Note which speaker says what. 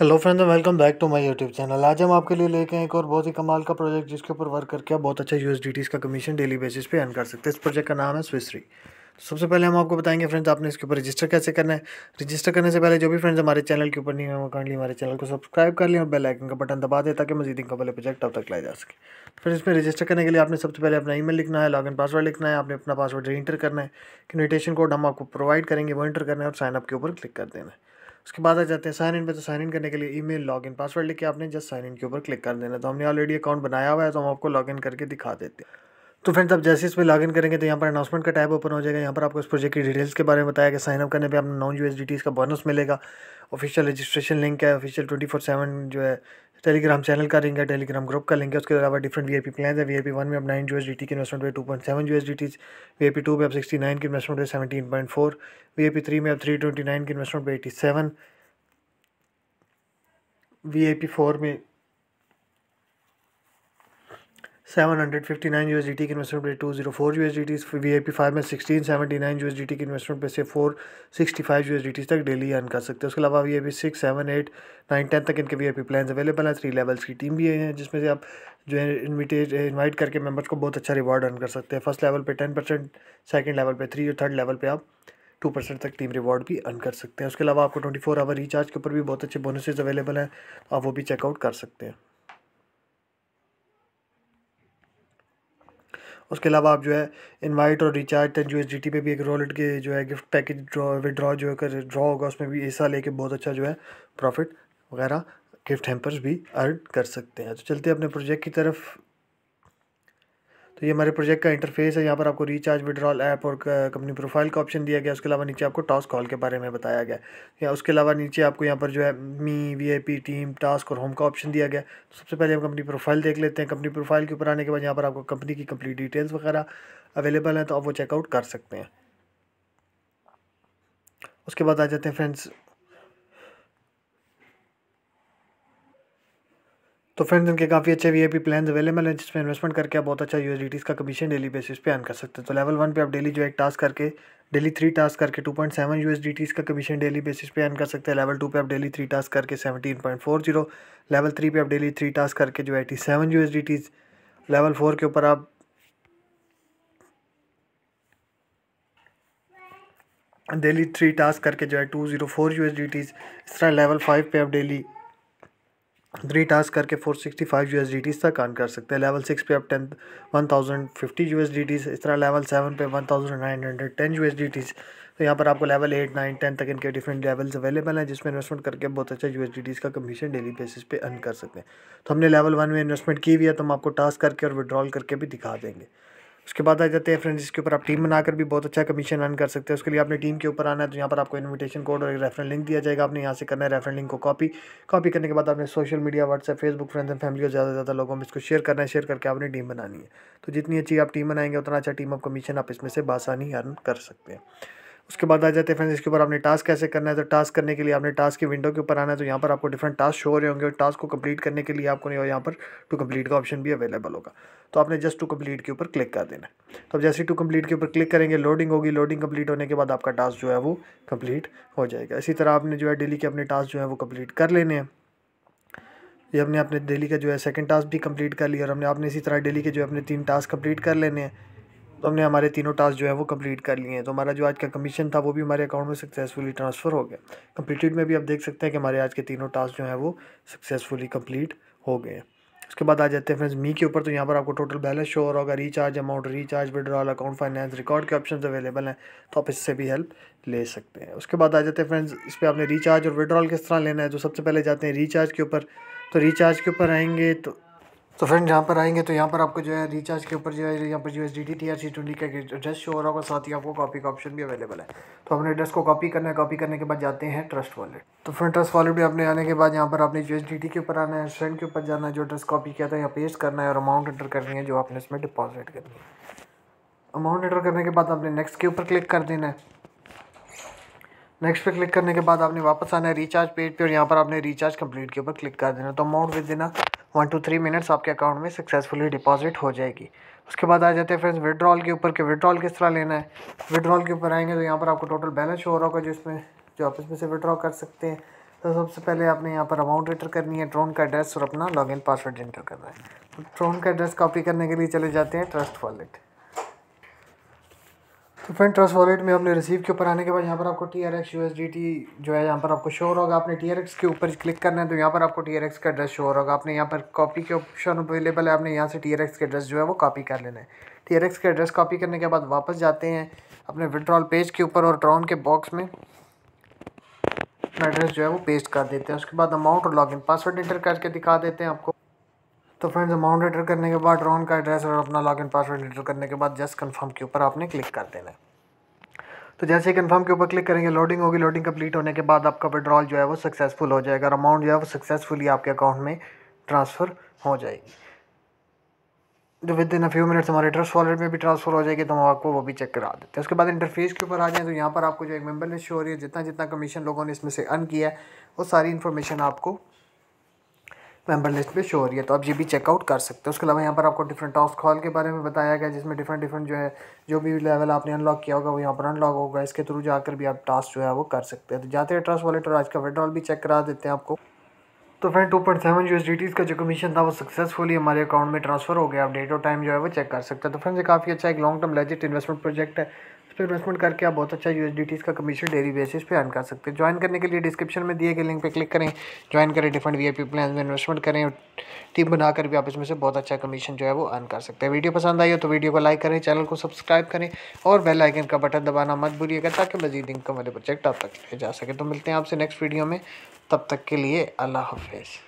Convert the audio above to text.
Speaker 1: hello friends welcome back to my YouTube channel आज हम आपके लिए लेके एक और बहुत ही कमाल का प्रोजेक्ट जिसके ऊपर वर्क करके आप बहुत अच्छा यूएसडीटीज का कमीशन डेली बेसिस पे अर्न कर सकते हैं इस प्रोजेक्ट का नाम है स्विसरी तो सबसे पहले हम आपको बताएंगे फ्रेंड्स आपने इसके ऊपर रजिस्टर कैसे करना है रजिस्टर करने से पहले जो भी फ्रेंड्स हमारे चैनल के ऊपर नहीं है वो कंटली हमारे चैनल को सब्सक्राइब कर लें और बेल आइकन का बटन दबा दें ताकि मजीद इनका पहले प्रोजेक्ट अब तक लाया जा सके फिर इसमें रजिस्टर करने के लिए आपने सबसे पहले अपना ईमेल लिखना है लॉगिन पासवर्ड लिखना है आपने अपना पासवर्ड इंटर करना है इन्विटेशन कोड हम आपको प्रोवाइड करेंगे वो इंटर करना है और साइनअप के ऊपर क्लिक कर देना है उसके बाद आ जाते हैं साइन इन पे तो साइन इन करने के लिए ईमेल लॉगिन पासवर्ड लिख के आपने जस्ट साइन इन के ऊपर क्लिक कर देना तो हमने ऑलरेडी अकाउंट बनाया हुआ है तो हम आपको लॉगिन करके दिखा देते हैं तो फ्रेंड्स आप जैसे इस पर लॉगिन करेंगे तो यहाँ पर अनाउंसमेंट का टैब ओपन हो जाएगा यहाँ पर आपको इस प्रोजेक्ट की डिटेल्स के बारे में बताया कि साइनअप करने पर आपने नॉन यू का बोनस मिलेगा ऑफिशियल रजिस्ट्रेशन लिंक है ऑफिशियल ट्वेंटी फोर सेवन जो है टेलीग्राम चैनल का लिंक है टेलीग्राम ग्रुप का लिंक है उसके अलावा different V I P plan है वी पी वन में अब नाइन एस टी की इन्वेस्टमेंट हुए two point seven G S D V I P two में अब सिक्सटी नाइन की इन्वेस्टमेंट हुए seventeen point four V P three में अब थ्री ट्वेंटी नाइन की इन्वेस्टमेंट हुए एटी सेवन पी फोर में seven hundred fifty nine U S D T की इन्वेस्टमेंट पे two zero four U S D T V I P five में sixteen seventy nine U S D T की investment पे से four sixty five U S D T तक daily earn कर सकते हैं उसके अलावा V I P six seven eight nine ten तक इनके V I P plan available हैं थ्री लेवल्स की टीम भी है जिसमें से आप जो है इन्विटेज इन्वाइट करके मेम्बर्स को बहुत अच्छा रिवॉर्ड अर्न कर सकते हैं फर्स्ट लेवल पर टेन परसेंट सेकेंड लेवल पर थ्री और थर्ड लेवल पर आप टू परसेंट तक टीम रिवॉर्ड भी अर्न कर सकते हैं उसके अलावा आपको ट्वेंटी फोर आवर रिचार्ज के ऊपर भी बहुत अच्छे बोनसेज अवेलेबल हैं तो आप वो भी चेकआउट कर सकते हैं उसके अलावा आप जो है इनवाइट और रिचार्ज टेन यू पे भी एक रोलेट के जो है गिफ्ट पैकेज ड्रॉ विड्रॉ जो है ड्रॉ होगा उसमें भी हिस्सा लेके बहुत अच्छा जो है प्रॉफिट वगैरह गिफ्ट हेम्पर्स भी अर्न कर सकते हैं तो चलते हैं अपने प्रोजेक्ट की तरफ तो ये हमारे प्रोजेक्ट का इंटरफेस है यहाँ पर आपको रिचार्ज विड्रॉल ऐप और कंपनी uh, प्रोफाइल का ऑप्शन दिया गया उसके अलावा नीचे आपको टास्क कॉल के बारे में बताया गया या उसके अलावा नीचे आपको यहाँ पर जो है मी वी टीम टास्क और होम का ऑप्शन दिया गया तो सबसे पहले हम कंपनी प्रोफाइल देख लेते हैं कंपनी प्रोफाइल के ऊपर आने के बाद यहाँ पर आपको कंपनी की कंप्लीट डिटेल्स वगैरह अवेलेबल हैं तो आप वो चेकआउट कर सकते हैं उसके बाद आ जाते हैं फ्रेंड्स तो फ्रेंड्स इनके काफ़ी अच्छे वी आई प्लान अवेलेबल हैं जिसमें इन्वेस्टमेंट करके आप बहुत अच्छा एस का कमीशन डेली बेसिस पे अन कर सकते हैं तो लेवल वन पे आप डेली जो एक टास्क करके डेली थ्री टास्क करके टू पॉइंट सेवन यू का कमीशन डेली बेसिस पे अन कर सकते हैं लेवल टू पे आप डेली थ्री टास्क करके seventeen point four zero level three पे आप डेली थ्री टास्क करके जो eighty seven U level four के ऊपर आप डेली थ्री टास्क करके जो है टू जीरो फोर यू इस तरह लेवल फाइव पे आप डेली थ्री टास्क करके four sixty five U S D Ts तक अर्न कर सकते हैं लेवल सिक्स पे आप ten one thousand fifty U S D Ts इस तरह लेवल सेवन पे one thousand nine hundred ten U S D Ts तो यहाँ पर आपको लेवल एट नाइन टेन तक इनके डिफरेंट लेवल्स अवेलेबल हैं जिसमें इन्वेस्टमेंट करके बहुत अच्छा यू एस डी टीज़ का कमीशन डेली बेसिस पे अर्न कर सकते हैं तो हमने लेवल वन में इन्वेस्टमेंट की हुई है तो हम आपको टास्क करके और विड्रॉल करके भी दिखा देंगे उसके बाद आ जाते हैं फ्रेंड्स इसके ऊपर आप टीम बनाकर भी बहुत अच्छा कमीशन अर्न कर सकते हैं उसके लिए आपने टीम के ऊपर आना है तो यहाँ पर आपको इन्विटेशन कोड और एक रेफरेंस लिंक दिया जाएगा आपने यहाँ से करना है रेफरेंस लिंक को कॉपी कॉपी करने के बाद आपने social media WhatsApp Facebook friends and family को ज़्यादा से ज़्यादा लोगों में इसको शेयर करना है शेयर करके आपने टीम बनानी है तो जितनी अच्छी आप टीम बनाएंगे उतना अच्छा टीम आप कमीशन आप इसमें से बासानी अर्न कर सकते हैं उसके बाद आ जाते हैं फ्रेंड्स इसके ऊपर आपने टास्क कैसे करना है तो टास्क करने के लिए आपने टास्क की विंडो के ऊपर आना है तो यहाँ पर आपको डिफरेंट टास्क शो हो रहे होंगे और टास्क को कंप्लीट करने के लिए आपको यहाँ पर टू कंप्लीट का ऑप्शन भी अवेलेबल होगा तो आपने जस्ट टू कंप्लीट के ऊपर क्लिक कर देना है तो जैसे टू कंप्लीट के ऊपर क्लिक करेंगे लोडिंग होगी लोडिंग कंप्लीट होने के बाद आपका टास्क जो है वो कंप्लीट हो जाएगा इसी तरह आपने जो है डेली के अपने टास्क जो है वो कंप्लीट कर लेने हैं ये हमने अपने डेली का जो है सेकंड टास्क भी कंप्लीट कर लिया और हमने आपने इसी तरह डेली के जो है अपने तीन टास्क कंप्लीट कर लेने हैं तो हमने हमारे तीनों टास्क जो है वो कंप्लीट कर लिए हैं तो हमारा जो आज का कमीशन था वो भी हमारे अकाउंट में सक्सेसफुली ट्रांसफ़र हो गया कंप्लीटेड में भी आप देख सकते हैं कि हमारे आज के तीनों टास्क जो है वो सक्सेसफुली कंप्लीट हो गए हैं उसके बाद आ जाते हैं फ्रेंड्स मी के ऊपर तो यहाँ पर आपको टोटल बैलेंस शो और होगा recharge amount recharge withdrawal account finance record के ऑप्शन अवेलेबल हैं तो आप इससे भी हेल्प ले सकते हैं उसके बाद आ जाते हैं फ्रेंड्स इस पर आपने रिचार्ज और विड्रॉल किस तरह लेना है तो सबसे पहले जाते हैं रिचार्ज के ऊपर तो रिचार्ज के ऊपर आएंगे तो तो फ्रेंड यहाँ पर आएंगे तो यहाँ पर आपको जो है रिचार्ज के ऊपर जो है यहाँ पर जो S D T T R C twenty का एड्रेस शो हो रहा होगा साथ ही आपको कॉपी का ऑप्शन भी अवेलेबल है तो अपने एड्रेस को कॉपी करना है कॉपी करने के बाद जाते हैं ट्रस्ट वॉलेट तो फ्रेंड ट्रस्ट वॉलेट भी आपने आने के बाद यहाँ पर आपने जो एस डी टी के ऊपर आना है फ्रेंड के ऊपर जाना है जो एड्रेस कॉपी किया था यहाँ पेस्ट करना है और अमाउंट एंटर करनी है जो आपने इसमें डिपॉजिट करनी है अमाउंट एंटर करने के बाद आपने नेक्स्ट के ऊपर क्लिक कर देना है नेक्स्ट पे क्लिक करने के बाद आपने वापस आना है रिचार्ज पेज पे और यहाँ पर आपने रिचार्ज कंप्लीट के ऊपर क्लिक कर देना तो अमाउंट भेज देना वन टू थ्री मिनट्स आपके अकाउंट में सक्सेसफुली डिपॉजिट हो जाएगी उसके बाद आ जाते हैं फ्रेंड्स विड्रॉल के ऊपर कि विड्रॉल किस तरह लेना है विड्रॉल के ऊपर आएंगे तो यहाँ पर आपको टोटल बैलेंस हो रहा होगा जिसमें जो आप इसमें से विड्रॉ कर सकते हैं तो सबसे पहले आपने यहाँ पर अमाउंट एंटर करनी है ड्रोन का एड्रेस और अपना लॉगिन पासवर्ड एंटर करना है ड्रोन का एड्रेस कॉपी करने के लिए चले जाते हैं ट्रस्ट वॉलेट तो फ्रेंड ट्रस्ट वॉलेट में अपने रिसीव के ऊपर आने के बाद यहाँ पर आपको T R X U S D T जो है यहाँ पर आपको शोर होगा आपने टी आर एक्स के ऊपर क्लिक करना है तो यहाँ पर आपको टी आर एक्स का एड्रेस शोर होगा आपने यहाँ पर कॉपी के ऑप्शन अवेलेबल है आपने यहाँ से टी आर एक्स का एड्रेस जो है वो कॉपी कर लेना है टी आर एक्स का एड्रेस कॉपी करने के बाद वापस जाते हैं अपने विड्रॉल पेज के ऊपर और ड्रॉन के बॉक्स में एड्रेस जो है वो पेस्ट कर देते हैं उसके बाद अमाउंट और इन पासवर्ड इंटर करके दिखा देते हैं आपको तो फ्रेंड्स अमाउंट एंटर करने के बाद ड्रोन का एड्रेस और अपना लॉगिन पासवर्ड एंटर करने के बाद जस्ट कंफर्म के ऊपर आपने क्लिक कर देना है तो जैसे ही कन्फर्म के ऊपर क्लिक करेंगे लोडिंग होगी लोडिंग कंप्लीट होने के बाद आपका विड्रॉल जो है वो सक्सेसफुल हो जाएगा और अमाउंट जो है वो सक्सेसफुली आपके अकाउंट में ट्रांसफ़र हो जाएगी जो within a few minutes हमारे ट्रस्ट वॉलेट में भी ट्रांसफर हो जाएगी तो हम आपको वो भी चेक करा देते हैं उसके बाद इंटरफेस के ऊपर आ जाए तो यहाँ पर आपको जो एक मेम्बर लिस्ट हो रही है जितना जितना कमीशन लोगों ने इसमें से अर्न किया है वो सारी इन्फॉर्मेशन आपको मेंबर लिस्ट पे शो हो रही है तो आप ये भी चेकआउट कर सकते हो उसके अलावा यहाँ पर आपको डिफरेंट टास्क हॉल के बारे में बताया गया जिसमें डिफरेंट डिफरेंट जो है जो भी लेवल आपने अनलॉक किया होगा वो यहाँ पर अनलॉक होगा इसके थ्रू जाकर भी आप टास्क जो है वो कर सकते हैं तो जाते हैं ट्रस्ट वॉलेट और आज का विड्रॉल भी चेक करा देते हैं आपको तो friend two point seven USDTs का जो कमीशन था वो सक्सेसफुली हमारे अकाउंट में ट्रांसफर हो गया आप डेट और टाइम जो है वो चेक कर सकते हैं तो फ्रेंड ये काफ़ी अच्छा एक long term legit investment project है पर इन्वेस्टमेंट करके आप बहुत अच्छा यू का कमीशन डेली बेसिस पे अर्न कर सकते हैं ज्वाइन करने के लिए डिस्क्रिप्शन में दिए गए लिंक पे क्लिक करें ज्वाइन करें डिफरेंट वी प्लान में इन्वेस्टमेंट करें और टीम बनाकर भी आप इसमें से बहुत अच्छा कमीशन जो है वो अर्न कर सकते हैं वीडियो पसंद आई हो तो वीडियो को लाइक करें चैनल को सब्सक्राइब करें और बेल आइकन का बटन दबाना मत भूलिएगा ताकि मजीद इनकम वाले प्रोजेक्ट आप तक ले जा सके तो मिलते हैं आपसे नेक्स्ट वीडियो में तब तक के लिए अल्लाह हाफिज़